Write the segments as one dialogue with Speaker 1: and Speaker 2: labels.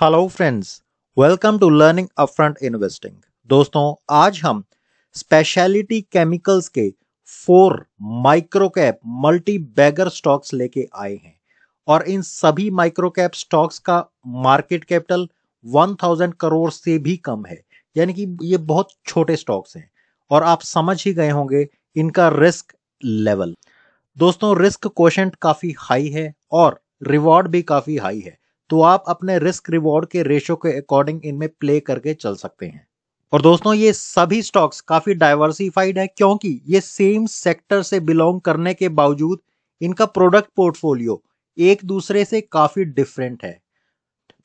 Speaker 1: Hello friends welcome to learning upfront investing दोस्तों आज हम स्पेशलिटी केमिकल्स के four micro cap multi bagger stocks लेके आए हैं और इन सभी माइक्रो कैप स्टॉक्स का मार्केट कैपिटल 1000 करोड़ से भी कम है यानी कि ये बहुत छोटे स्टॉक्स हैं और आप समझ ही गए होंगे इनका रिस्क लेवल दोस्तों रिस्क क्वेश्चन काफ़ी हाई है और रिवॉर्ड भी काफ़ी हाई है तो आप अपने रिस्क रिवॉर्ड के रेशो के अकॉर्डिंग इनमें प्ले करके चल सकते हैं और दोस्तों ये सभी स्टॉक्स काफी डाइवर्सिफाइड है क्योंकि ये सेम सेक्टर से बिलोंग करने के बावजूद इनका प्रोडक्ट पोर्टफोलियो एक दूसरे से काफी डिफरेंट है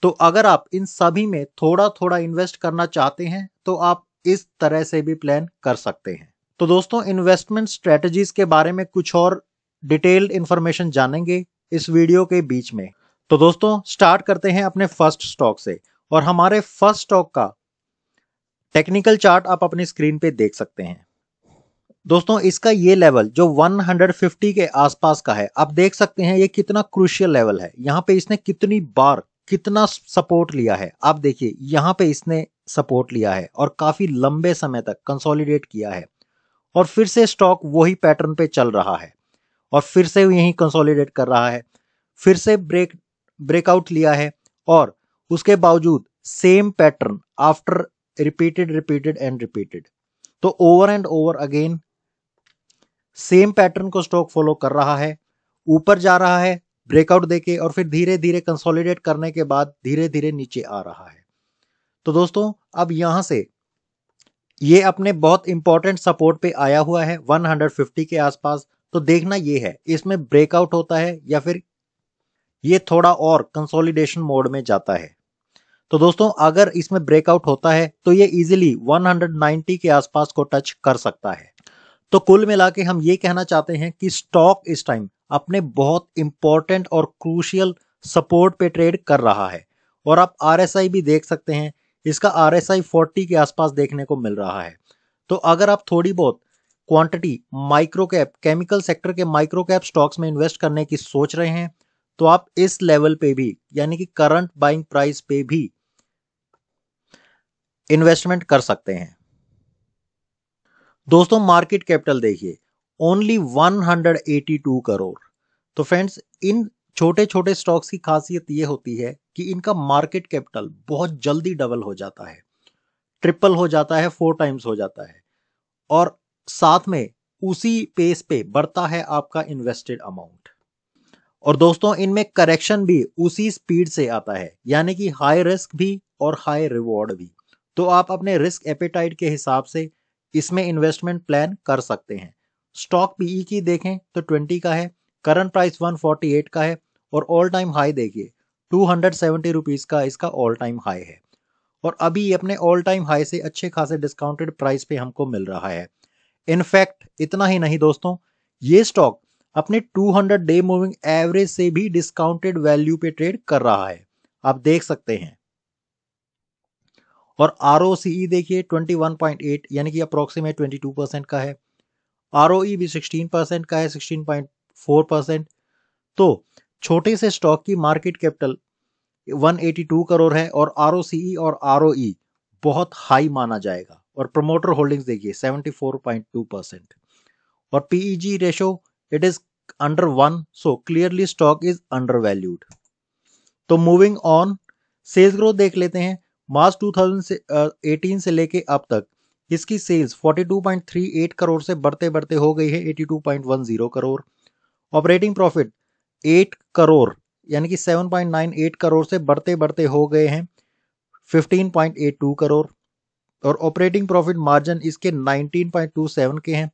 Speaker 1: तो अगर आप इन सभी में थोड़ा थोड़ा इन्वेस्ट करना चाहते हैं तो आप इस तरह से भी प्लान कर सकते हैं तो दोस्तों इन्वेस्टमेंट स्ट्रेटजीज के बारे में कुछ और डिटेल्ड इन्फॉर्मेशन जानेंगे इस वीडियो के बीच में तो दोस्तों स्टार्ट करते हैं अपने फर्स्ट स्टॉक से और हमारे फर्स्ट स्टॉक का टेक्निकल चार्ट आप अपनी स्क्रीन पे देख सकते हैं दोस्तों इसका ये लेवल जो 150 के आसपास का है आप देख सकते हैं ये कितना क्रूशियल लेवल है यहाँ पे इसने कितनी बार कितना सपोर्ट लिया है आप देखिए यहाँ पे इसने सपोर्ट लिया है और काफी लंबे समय तक कंसोलिडेट किया है और फिर से स्टॉक वही पैटर्न पे चल रहा है और फिर से यही कंसोलिडेट कर रहा है फिर से ब्रेक ब्रेकआउट लिया है और उसके बावजूद same pattern after repeated repeated and repeated तो over and over again same pattern को स्टॉक फॉलो कर रहा है ऊपर जा रहा है ब्रेकआउट देके और फिर धीरे धीरे कंसोलिडेट करने के बाद धीरे धीरे नीचे आ रहा है तो दोस्तों अब यहां से ये अपने बहुत इंपॉर्टेंट सपोर्ट पे आया हुआ है 150 के आसपास तो देखना ये है इसमें ब्रेकआउट होता है या फिर ये थोड़ा और कंसोलिडेशन मोड में जाता है तो दोस्तों अगर इसमें ब्रेकआउट होता है तो ये इजीली 190 के आसपास को टच कर सकता है तो कुल मिला के हम ये कहना चाहते हैं कि स्टॉक इस टाइम अपने बहुत इंपॉर्टेंट और क्रूशियल सपोर्ट पे ट्रेड कर रहा है और आप आर भी देख सकते हैं इसका आर एस के आसपास देखने को मिल रहा है तो अगर आप थोड़ी बहुत quantity micro cap chemical sector के माइक्रो कैप स्टॉक्स में इन्वेस्ट करने की सोच रहे हैं तो आप इस लेवल पे भी यानी कि करंट बाइंग प्राइस पे भी इन्वेस्टमेंट कर सकते हैं दोस्तों मार्केट कैपिटल देखिए ओनली 182 करोड़ तो फ्रेंड्स इन छोटे छोटे स्टॉक्स की खासियत यह होती है कि इनका मार्केट कैपिटल बहुत जल्दी डबल हो जाता है ट्रिपल हो जाता है फोर टाइम्स हो जाता है और साथ में उसी पेस पे बढ़ता है आपका इन्वेस्टेड अमाउंट और दोस्तों इनमें करेक्शन भी उसी स्पीड से आता है यानी कि हाई रिस्क भी और हाई रिवॉर्ड भी तो आप अपने रिस्क एपेटाइट के हिसाब से इसमें इन्वेस्टमेंट प्लान कर सकते हैं स्टॉक पीई e की देखें तो 20 का है करंट प्राइस 148 का है और ऑल टाइम हाई देखिए टू हंड्रेड का इसका ऑल टाइम हाई है और अभी अपने ऑल टाइम हाई से अच्छे खासे डिस्काउंटेड प्राइस पे हमको मिल रहा है इनफैक्ट इतना ही नहीं दोस्तों ये स्टॉक अपने 200 डे मूविंग एवरेज से भी डिस्काउंटेड वैल्यू पे ट्रेड कर रहा है आप देख सकते हैं और आर e देखिए 21.8 यानी कि अप्रोक्सीमेट 22 परसेंट का है आर e भी 16 परसेंट का है 16.4 परसेंट तो छोटे से स्टॉक की मार्केट कैपिटल 182 करोड़ है और आर e और आर बहुत हाई माना जाएगा और प्रमोटर होल्डिंग्स देखिए 74.2 परसेंट और PEG ratio it is under one so clearly stock is under undervalued तो मूविंग ऑन सेल्स ग्रोथ देख लेते हैं मार्च 2018 से लेके अब तक इसकी सेल्स 42.38 करोड़ से बढ़ते बढ़ते हो गई है 82.10 करोड़ ऑपरेटिंग प्रॉफिट 8 करोड़ यानी कि 7.98 करोड़ से बढ़ते बढ़ते हो गए हैं 15.82 करोड़ और ऑपरेटिंग प्रॉफिट मार्जिन इसके 19.27 के हैं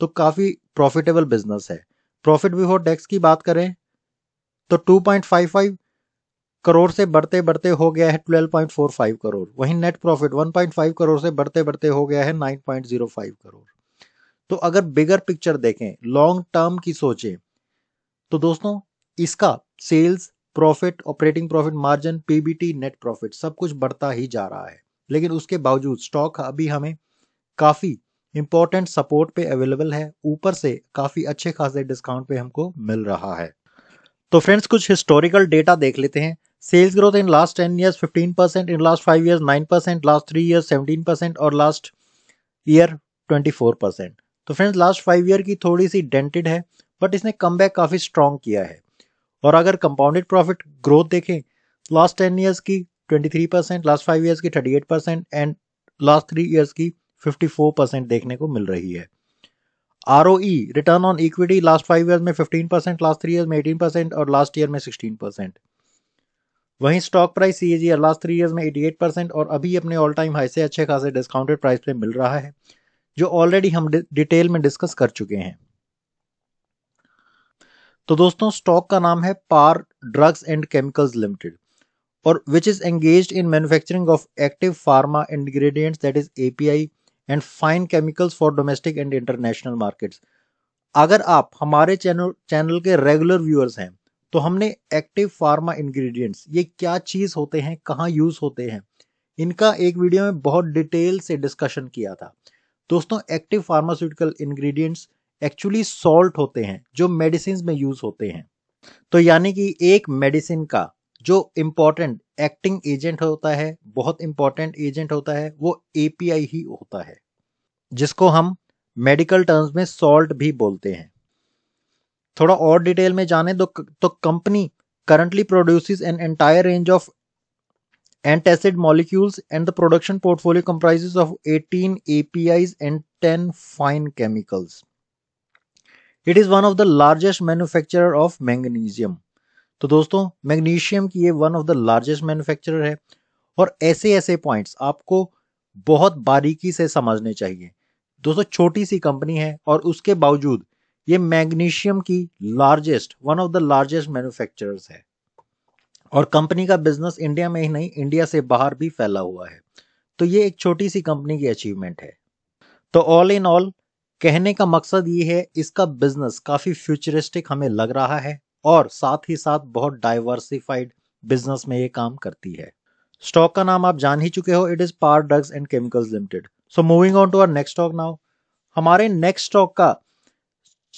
Speaker 1: तो काफ़ी प्रॉफिटेबल बिजनेस है प्रॉफिट बिफोर टैक्स की बात करें तो 2.55 करोड़ से बढ़ते बढ़ते हो गया है 12.45 करोड़ वहीं नेट प्रॉफिट 1.5 करोड़ से बढ़ते बढ़ते हो गया है 9.05 करोड़ तो अगर बिगर पिक्चर देखें लॉन्ग टर्म की सोचें तो दोस्तों इसका sales profit operating profit margin PBT net profit सब कुछ बढ़ता ही जा रहा है लेकिन उसके बावजूद स्टॉक अभी हमें काफ़ी इम्पोर्टेंट सपोर्ट पे अवेलेबल है ऊपर से काफ़ी अच्छे खासे डिस्काउंट पे हमको मिल रहा है तो फ्रेंड्स कुछ हिस्टोरिकल डेटा देख लेते हैं sales growth in last ten years fifteen percent in last five years nine percent last three years seventeen percent और last year twenty four percent तो फ्रेंड्स लास्ट फाइव ईयर की थोड़ी सी dented है but इसने come back काफ़ी strong किया है और अगर कंपाउंडेड प्रॉफिट ग्रोथ देखें लास्ट टेन ईयर्स की twenty three percent last five years की thirty eight percent and last three years की 54 देखने को मिल रही है R return on equity last five year में 15 परसेंट लास्ट थ्री ईयर में 18 परसेंट और लास्ट ईयर में 16 परसेंट वहीं stock price C last three year में 88 परसेंट और अभी अपने ऑल टाइम हाई से अच्छे खासे डिस्काउंटेड प्राइस पे मिल रहा है जो ऑलरेडी हम डिटेल में डिस्कस कर चुके हैं तो दोस्तों स्टॉक का नाम है Par drugs and chemicals limited और which is engage in manufacturing of active pharma ingredients that is API and fine chemicals for domestic and international markets अगर आप हमारे चैनल चैनल के रेगुलर व्यूअर्स हैं तो हमने एक्टिव फार्मा इंग्रेडिएंट्स ये क्या चीज़ होते हैं कहाँ यूज़ होते हैं इनका एक वीडियो में बहुत डिटेल से डिस्कशन किया था दोस्तों active pharmaceutical ingredients actually salt होते हैं जो मेडिसिन में यूज़ होते हैं तो यानी कि एक मेडिसिन का जो इम्पोर्टेंट एक्टिंग एजेंट होता है बहुत इंपॉर्टेंट एजेंट होता है वो एपीआई ही होता है जिसको हम मेडिकल टर्म्स में सॉल्ट भी बोलते हैं थोड़ा और डिटेल में जाने दो तो company currently produce an entire range of antacid molecules and the production portfolio comprises of 18 APIs and 10 fine chemicals it is one of the largest manufacturer of magnesium तो दोस्तों मैग्नीशियम की ये one of the largest manufacturer है और ऐसे ऐसे points आपको बहुत बारीकी से समझने चाहिए दोस्तों छोटी सी कंपनी है और उसके बावजूद ये मैग्नीशियम की largest one of the largest manufacturers है और कंपनी का बिजनेस इंडिया में ही नहीं इंडिया से बाहर भी फैला हुआ है तो ये एक छोटी सी कंपनी की अचीवमेंट है तो ऑल इन ऑल कहने का मकसद ये है इसका बिजनेस काफी फ्यूचरिस्टिक हमें लग रहा है और साथ ही साथ बहुत डाइवर्सिफाइड बिजनेस में ये काम करती है स्टॉक का नाम आप जान ही चुके हो it is Par drugs and chemicals limited so moving on to our next stock now हमारे नेक्स्ट स्टॉक का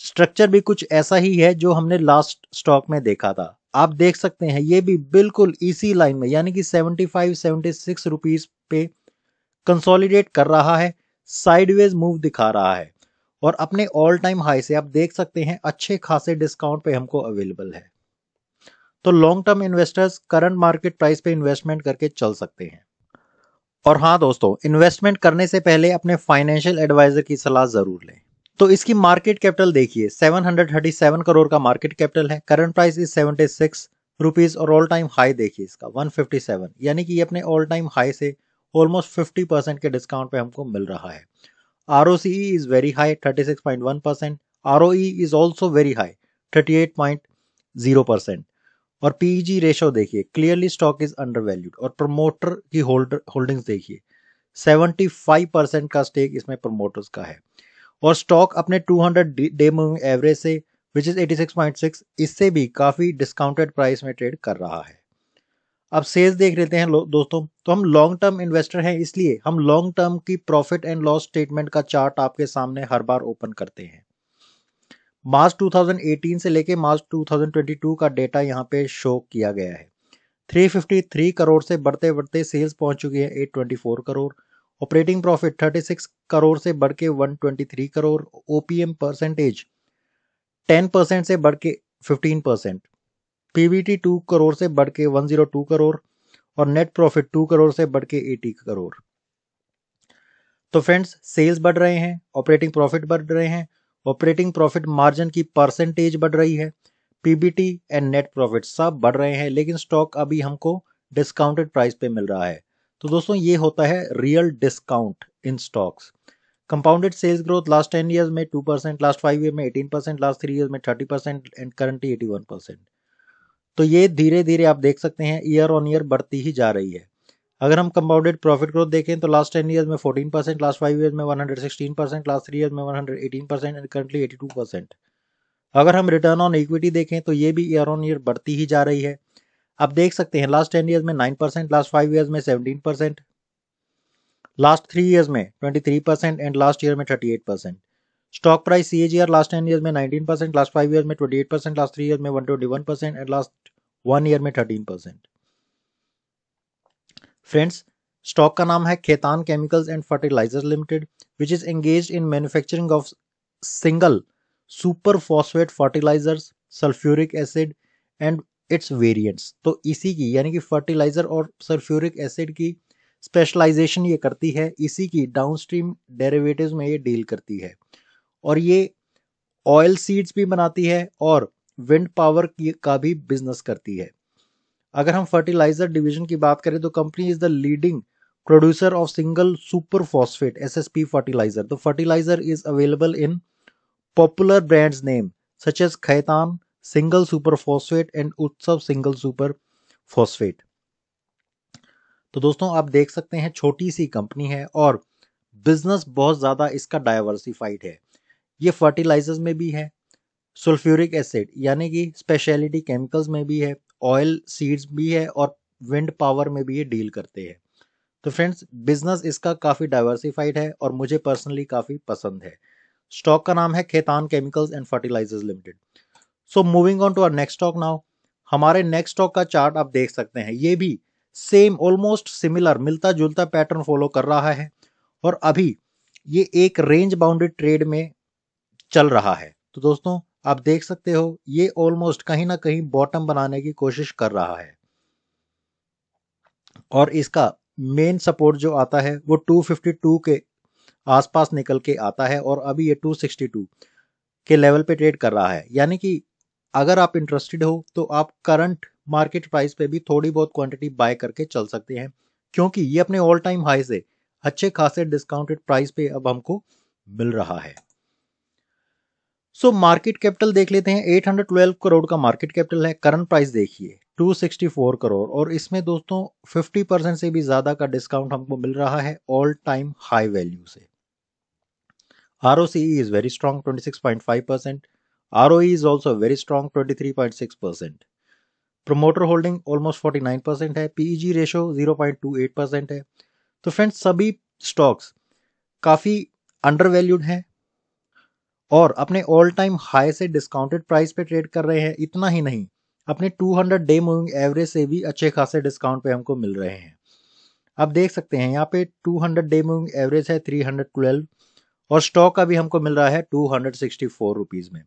Speaker 1: स्ट्रक्चर भी कुछ ऐसा ही है जो हमने लास्ट स्टॉक में देखा था आप देख सकते हैं ये भी बिल्कुल इसी लाइन में यानी कि 75 76 रुपीस पे कंसोलिडेट कर रहा है साइडवेज मूव दिखा रहा है और अपने ऑल टाइम हाई से आप देख सकते हैं अच्छे खासे डिस्काउंट पे हमको अवेलेबल है तो long term investors current market price पे इन्वेस्टमेंट करके चल सकते हैं और हाँ दोस्तों इन्वेस्टमेंट करने से पहले अपने फाइनेंशियल एडवाइजर की सलाह जरूर लें तो इसकी मार्केट कैपिटल देखिए 737 करोड़ का मार्केट कैपिटल है करंट प्राइस इज 76 रुपीज और ऑल टाइम हाई देखिए इसका 157 यानी कि ये अपने ऑल टाइम हाई से ऑलमोस्ट 50 परसेंट के डिस्काउंट पे हमको मिल रहा है ROCE is very high, 36.1%. ROE is also very high, 38.0%. और PEG रेशो देखिए क्लियरली स्टॉक इज undervalued. और promoter की होल्डर holdings देखिए 75 परसेंट का स्टेक इसमें promoters का है और स्टॉक अपने 200 डे मूविंग एवरेज से विच इज 86.6 इससे भी काफी डिस्काउंटेड प्राइस में ट्रेड कर रहा है अब सेल्स देख लेते हैं दोस्तों तो हम लॉन्ग टर्म इन्वेस्टर हैं इसलिए हम लॉन्ग टर्म की प्रॉफिट एंड लॉस स्टेटमेंट का चार्ट आपके सामने हर बार ओपन करते हैं मार्च 2018 से लेके मार्च 2022 का डेटा यहाँ पे शो किया गया है 353 करोड़ से बढ़ते बढ़ते सेल्स पहुंच चुकी है 824 करोड़ ऑपरेटिंग प्रॉफिट 36 करोड़ से बढ़ के 123 करोड़ ओपीएम परसेंटेज 10 परसेंट से बढ़ के 15 परसेंट पीबीटी टू करोड़ से बढ़ के वन जीरो टू करोड़ और नेट प्रॉफिट टू करोड़ से बढ़ के एटी करोड़ तो फ्रेंड्स सेल्स बढ़ रहे हैं ऑपरेटिंग प्रॉफिट बढ़ रहे हैं ऑपरेटिंग प्रॉफिट मार्जिन की परसेंटेज बढ़ रही है पीबीटी एंड नेट प्रॉफिट सब बढ़ रहे हैं लेकिन स्टॉक अभी हमको डिस्काउंटेड प्राइस पे मिल रहा है तो दोस्तों ये होता है real discount in stocks compounded sales growth last ten years में two percent last five year में eighteen percent last three year में thirty percent and currently eighty one percent तो ये धीरे धीरे आप देख सकते हैं ईयर ऑन ईयर बढ़ती ही जा रही है अगर हम कंपाउंडेड प्रॉफिट ग्रोथ देखें तो लास्ट टेन ईयर में 14 परसेंट लास्ट फाइव ईयर में 116 परसेंट लास्ट थ्री ईयर में 118 परसेंट एंड करंटली 82 परसेंट अगर हम रिटर्न ऑन इक्विटी देखें तो ये भी ईयर ऑन ईयर बढ़ती ही जा रही है आप देख सकते हैं लास्ट टेन ईयर्स में nine percent last five years में seventeen percent last three years में twenty three percent and last year में thirty eight percent stock price CAGR last ten year में 19 परसेंट लास्ट फाइव ईयर में 28 percent last three year में 121 percent and last one year में 13 percent friends stock का नाम है Khaitan chemicals and fertiliser limited which is engage in manufacturing of single super phosphate fertiliser sulphuric acid and its variants तो इसी की यानी कि फर्टिलाइजर और सल्फ्यूरिक एसिड की स्पेशलाइजेशन ये करती है इसी की डाउनस्ट्रीम डेरिवेटिव्स में ये डील करती है और ये ऑयल सीड्स भी बनाती है और विंड पावर का भी बिजनेस करती है अगर हम फर्टिलाइजर डिवीजन की बात करें तो company is the leading producer of single super phosphate P fertiliser तो fertiliser is available in popular brands name such as Khaitan single super phosphate and Utsav single super phosphate तो दोस्तों आप देख सकते हैं छोटी सी कंपनी है और बिजनेस बहुत ज़्यादा इसका डायवर्सिफाइड है ये फर्टिलाइजर्स में भी है सल्फ्यूरिक एसिड यानी कि स्पेशलिटी केमिकल्स में भी है ऑयल सीड्स भी है और विंड पावर में भी ये डील करते हैं तो फ्रेंड्स बिजनेस इसका काफ़ी डाइवर्सिफाइड है और मुझे पर्सनली काफ़ी पसंद है स्टॉक का नाम है Khaitan chemicals and fertilisers limited so moving on to our next stock now हमारे नेक्स्ट स्टॉक का चार्ट आप देख सकते हैं ये भी सेम ऑलमोस्ट सिमिलर मिलता जुलता पैटर्न फॉलो कर रहा है और अभी ये एक रेंज बाउंडेड ट्रेड में चल रहा है तो दोस्तों आप देख सकते हो ये ऑलमोस्ट कहीं ना कहीं बॉटम बनाने की कोशिश कर रहा है और इसका मेन सपोर्ट जो आता है वो 252 के आसपास निकल के आता है और अभी ये 262 के लेवल पे ट्रेड कर रहा है यानी कि अगर आप इंटरेस्टेड हो तो आप करंट मार्केट प्राइस पे भी थोड़ी बहुत क्वांटिटी बाय करके चल सकते हैं क्योंकि ये अपने ऑल टाइम हाई से अच्छे खासे डिस्काउंटेड प्राइस पे अब हमको मिल रहा है सो मार्केट कैपिटल देख लेते हैं 812 करोड़ का मार्केट कैपिटल है करंट प्राइस देखिए 264 करोड़ और इसमें दोस्तों 50 परसेंट से भी ज्यादा का डिस्काउंट हमको मिल रहा है ऑल टाइम हाई वैल्यू से R is very strong 26.5 percent R is also very strong 23.6 percent promoter holding almost 49 percent है पीईजी रेशो 0.28 परसेंट है तो फ्रेंड्स सभी स्टॉक्स काफ़ी अंडर वैल्यूड हैं और अपने ऑल टाइम हाई से डिस्काउंटेड प्राइस पे ट्रेड कर रहे हैं इतना ही नहीं अपने 200 डे मूविंग एवरेज से भी अच्छे खासे डिस्काउंट पे हमको मिल रहे हैं आप देख सकते हैं यहाँ पे 200 डे मूविंग एवरेज है 312 और स्टॉक का भी हमको मिल रहा है टू हंड्रेड में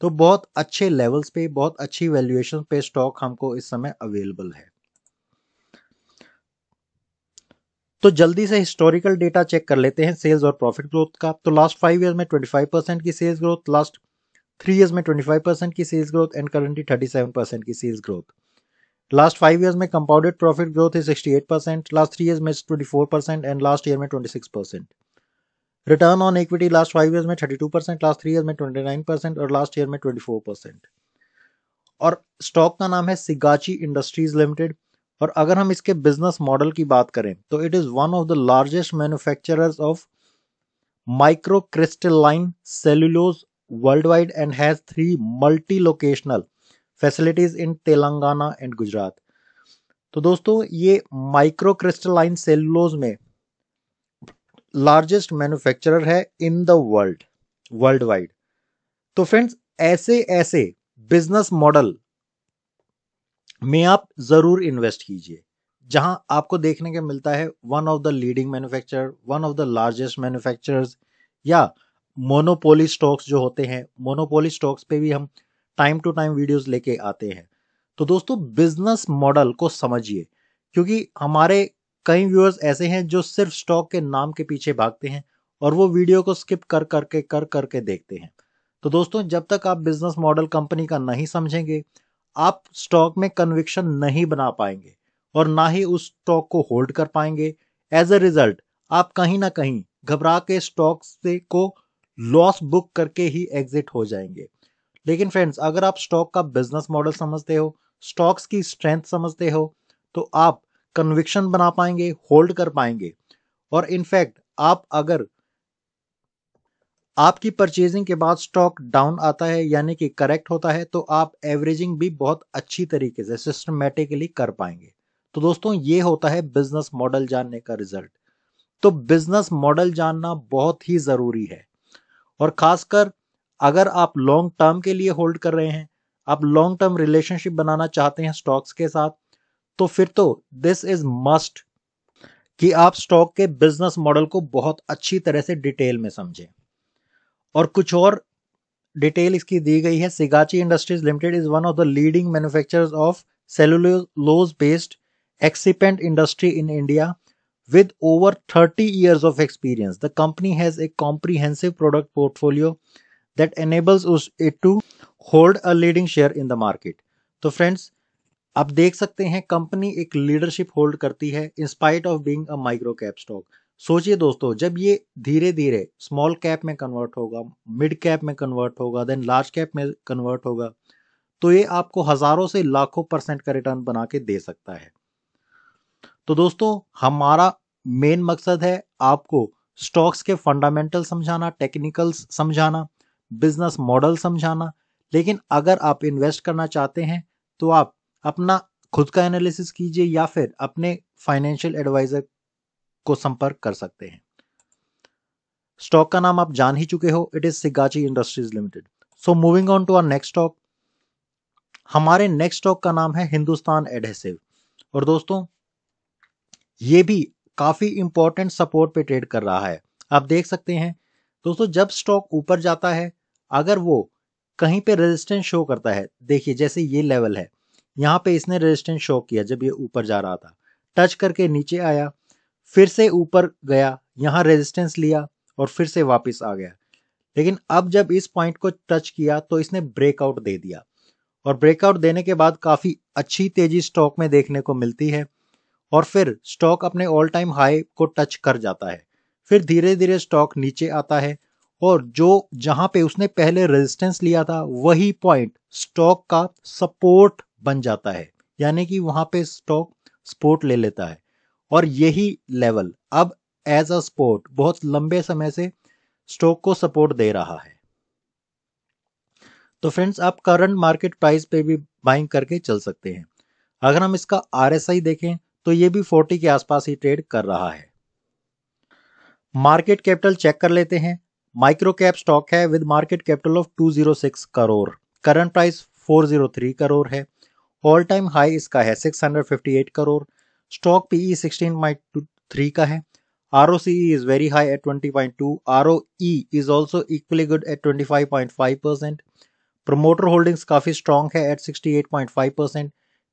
Speaker 1: तो बहुत अच्छे लेवल्स पे बहुत अच्छी वैल्यूएशन पे स्टॉक हमको इस समय अवेलेबल है तो जल्दी से हिस्टोरिकल डेटा चेक कर लेते हैं सेल्स और प्रॉफिट ग्रोथ का तो लास्ट फाइव ईयर में 25 परसेंट की sales growth last three years में 25 परसेंट की sales growth and currently 37 percent की sales growth last five years में कंपाउंडेड प्रॉफिट ग्रोथ है 68 परसेंट लास्ट थ्री ईयर्स में 24 परसेंट एंड लास्ट ईयर में 26 percent return on equity last five years में 32 percent last three years में 29 percent और last year में 24 percent और stock का नाम है सिगाची इंडस्ट्रीज लिमिटेड और अगर हम इसके बिजनेस मॉडल की बात करें तो it is one of the largest manufacturers of micro crystalline cellulose world wide and has three multi locational facilities in Telangana and Gujarat तो दोस्तों ये माइक्रो क्रिस्टलाइन सेल्यूलोज में लार्जेस्ट मैन्युफैक्चरर है in the world world wide तो friends ऐसे ऐसे business model में आप ज़रूर इन्वेस्ट कीजिए जहां आपको देखने के मिलता है one of the leading manufacturer one of the largest manufacturers या मोनोपोली स्टॉक्स जो होते हैं मोनोपोली स्टॉक्स पे भी हम टाइम टू टाइम वीडियोस लेके आते हैं तो दोस्तों बिजनेस मॉडल को समझिए क्योंकि हमारे कई व्यूअर्स ऐसे हैं जो सिर्फ स्टॉक के नाम के पीछे भागते हैं और वो वीडियो को स्किप कर करके कर करके कर, कर देखते हैं तो दोस्तों जब तक आप बिजनेस मॉडल कंपनी का नहीं समझेंगे आप स्टॉक में कन्विक्शन नहीं बना पाएंगे और ना ही उस स्टॉक को होल्ड कर पाएंगे एज अ रिजल्ट आप कहीं ना कहीं घबरा के स्टॉक से को लॉस बुक करके ही एग्जिट हो जाएंगे लेकिन फ्रेंड्स अगर आप स्टॉक का बिजनेस मॉडल समझते हो स्टॉक्स की स्ट्रेंथ समझते हो तो आप कन्विक्शन बना पाएंगे होल्ड कर पाएंगे और इनफैक्ट आप अगर आपकी परचेजिंग के बाद स्टॉक डाउन आता है यानी कि करेक्ट होता है तो आप एवरेजिंग भी बहुत अच्छी तरीके से सिस्टमेटिकली कर पाएंगे तो दोस्तों ये होता है बिजनेस मॉडल जानने का रिजल्ट तो बिजनेस मॉडल जानना बहुत ही जरूरी है और खासकर अगर आप लॉन्ग टर्म के लिए होल्ड कर रहे हैं आप लॉन्ग टर्म रिलेशनशिप बनाना चाहते हैं स्टॉक्स के साथ तो फिर तो दिस इज मस्ट कि आप स्टॉक के बिजनेस मॉडल को बहुत अच्छी तरह से डिटेल में समझें और कुछ और डिटेल इसकी दी गई है Sigachi industries limited is one of the leading manufacturers of cellulose based excipient industry in India with over 30 years of experience the company has a comprehensive product portfolio that enables it to hold a leading share in the market तो friends आप देख सकते हैं company एक leadership hold करती है in spite of being micro cap stock सोचिए दोस्तों जब ये धीरे धीरे स्मॉल कैप में कन्वर्ट होगा मिड कैप में कन्वर्ट होगा देन लार्ज कैप में कन्वर्ट होगा तो ये आपको हजारों से लाखों परसेंट का रिटर्न बना के दे सकता है तो दोस्तों हमारा मेन मकसद है आपको स्टॉक्स के फंडामेंटल समझाना टेक्निकल्स समझाना बिजनेस मॉडल समझाना लेकिन अगर आप इन्वेस्ट करना चाहते हैं तो आप अपना खुद का एनालिसिस कीजिए या फिर अपने फाइनेंशियल एडवाइजर को संपर्क कर सकते हैं स्टॉक का नाम आप जान ही चुके हो it is Sigachi industries limited so moving on to our next stock हमारे नेक्स्ट स्टॉक का नाम है हिंदुस्तान एडहेसिव और दोस्तों ये भी काफी इंपॉर्टेंट सपोर्ट पे ट्रेड कर रहा है आप देख सकते हैं दोस्तों जब स्टॉक ऊपर जाता है अगर वो कहीं पे रेजिस्टेंस शो करता है देखिए जैसे ये लेवल है यहाँ पे इसने रेजिस्टेंस शो किया जब ये ऊपर जा रहा था टच करके नीचे आया फिर से ऊपर गया यहाँ रेजिस्टेंस लिया और फिर से वापस आ गया लेकिन अब जब इस पॉइंट को टच किया तो इसने ब्रेकआउट दे दिया और ब्रेकआउट देने के बाद काफ़ी अच्छी तेजी स्टॉक में देखने को मिलती है और फिर स्टॉक अपने ऑल टाइम हाई को टच कर जाता है फिर धीरे धीरे स्टॉक नीचे आता है और जो जहां पे उसने पहले रेजिस्टेंस लिया था वही पॉइंट स्टॉक का सपोर्ट बन जाता है यानी कि वहां पे स्टॉक सपोर्ट ले लेता है और यही लेवल अब एज अ स्पोर्ट बहुत लंबे समय से स्टॉक को सपोर्ट दे रहा है तो फ्रेंड्स आप करंट मार्केट प्राइस पे भी बाइंग करके चल सकते हैं अगर हम इसका आरएसआई देखें तो ये भी 40 के आसपास ही ट्रेड कर रहा है मार्केट कैपिटल चेक कर लेते हैं माइक्रो कैप स्टॉक है with market capital of 206 crore current price 403 crore है ऑल टाइम हाई इसका है 658 करोड़ स्टॉक पी पीई 16.3 का है R O C is very high at 20.2 R O E is also equally good at 25.5 percent promoter holdings काफ़ी strong है एट 68.5 percent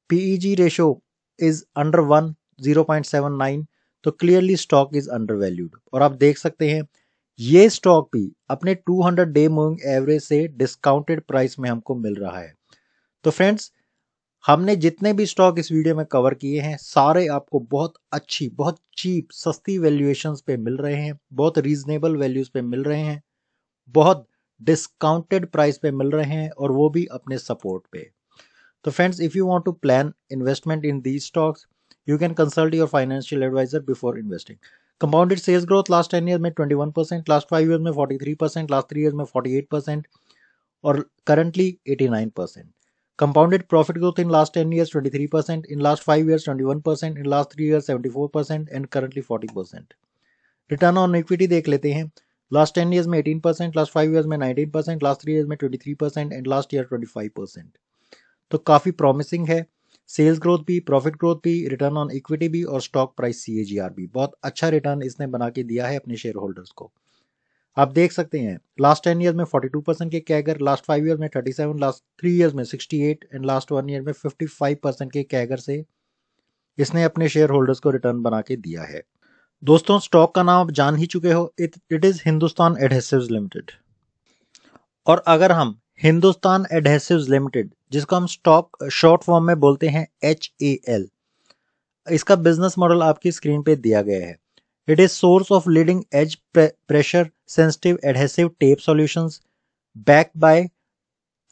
Speaker 1: PEG ratio is under one 0.79 तो clearly stock is under valued और आप देख सकते हैं ये स्टॉक भी अपने 200 डे मूविंग एवरेज से डिस्काउंटेड प्राइस में हमको मिल रहा है तो फ्रेंड्स हमने जितने भी स्टॉक इस वीडियो में कवर किए हैं सारे आपको बहुत अच्छी बहुत चीप सस्ती वैल्यूएशन पे मिल रहे हैं बहुत रीजनेबल वैल्यूज पे मिल रहे हैं बहुत डिस्काउंटेड प्राइस पे मिल रहे हैं और वो भी अपने सपोर्ट पे तो friends if you want to plan investment in these stocks you can consult your financial advisor before investing compounded sales growth last ten year में twenty one percent last five year में forty three percent last three year में forty eight percent और currently eighty nine percent compounded profit growth in last 10 years 23%, in last 5 years 21%, in last 3 years 74% and currently 40%. Return on equity देख लेते हैं last 10 years में 18%, last 5 years में 19%, last 3 years में 23% and last year 25%. तो काफ़ी promising है sales growth भी प्रॉफिट ग्रोथ भी रिटर्न ऑन इक्विटी भी और स्टॉक प्राइस सी भी बहुत अच्छा रिटर्न इसने बना के दिया है अपने शेयर होल्डर्स को आप देख सकते हैं लास्ट टेन ईयर में 42 परसेंट के कैगर लास्ट फाइव ईयर में 37 लास्ट थ्री ईयर में 68 एंड लास्ट वन ईयर में 55 परसेंट के कैगर से इसने अपने शेयर होल्डर्स को रिटर्न बना के दिया है दोस्तों स्टॉक का नाम आप जान ही चुके हो it it is Hindustan adhesive limited और अगर हम हिंदुस्तान एडहेसिव लिमिटेड जिसको हम स्टॉक शॉर्ट फॉर्म में बोलते हैं एच ए एल इसका बिजनेस मॉडल आपकी स्क्रीन पे दिया गया है It is source of leading edge pre pressure sensitive adhesive tape solutions backed by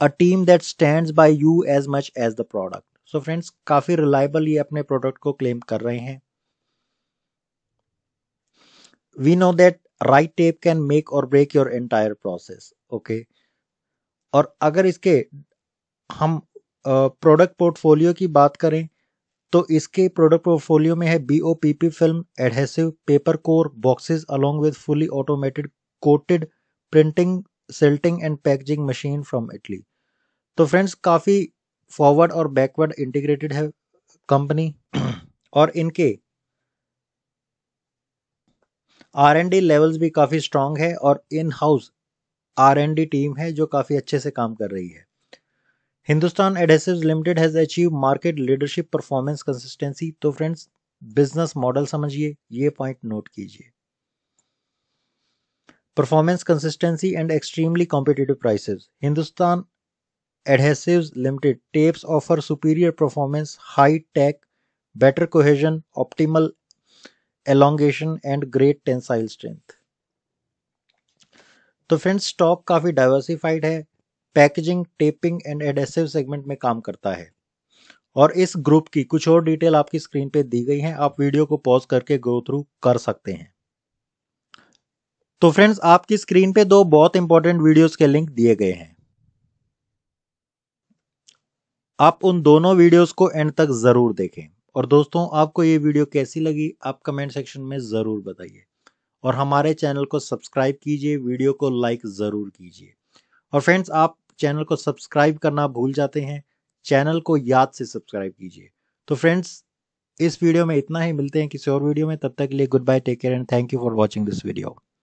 Speaker 1: a team that stands by you as much as the product. So friends काफी reliable ये अपने product को claim कर रहे हैं we know that right tape can make or break your entire process okay और अगर इसके हम प्रोडक्ट uh, पोर्टफोलियो की बात करें तो इसके प्रोडक्ट पोर्टफोलियो में है B O P P film adhesive paper core boxes along with fully automated coated printing slitting and packaging machine from Italy तो फ्रेंड्स काफ़ी फॉरवर्ड और बैकवर्ड इंटीग्रेटेड है कंपनी और इनके आर एन डी लेवल्स भी काफ़ी स्ट्रांग है और in house R N D team है जो काफ़ी अच्छे से काम कर रही है Hindustan adhesives limited has achieve market leadership performance consistency तो फ्रेंड्स बिजनेस मॉडल समझिए ये पॉइंट नोट कीजिए performance consistency and extremely competitive prices Hindustan adhesives limited tapes offer superior performance high tech better cohesion optimal elongation and great tensile strength तो friends stock काफ़ी diversified है packaging taping and adhesive segment में काम करता है और इस ग्रुप की कुछ और डिटेल आपकी स्क्रीन पे दी गई हैं आप वीडियो को पॉज करके गो थ्रू कर सकते हैं तो फ्रेंड्स आपकी स्क्रीन पे दो बहुत इंपॉर्टेंट वीडियोस के लिंक दिए गए हैं आप उन दोनों वीडियोस को एंड तक जरूर देखें और दोस्तों आपको ये वीडियो कैसी लगी आप कमेंट सेक्शन में ज़रूर बताइए और हमारे चैनल को सब्सक्राइब कीजिए वीडियो को लाइक ज़रूर कीजिए और फ्रेंड्स आप चैनल को सब्सक्राइब करना भूल जाते हैं चैनल को याद से सब्सक्राइब कीजिए तो फ्रेंड्स इस वीडियो में इतना ही मिलते हैं किसी और वीडियो में तब तक के लिए good bye take care and thank you for watching this video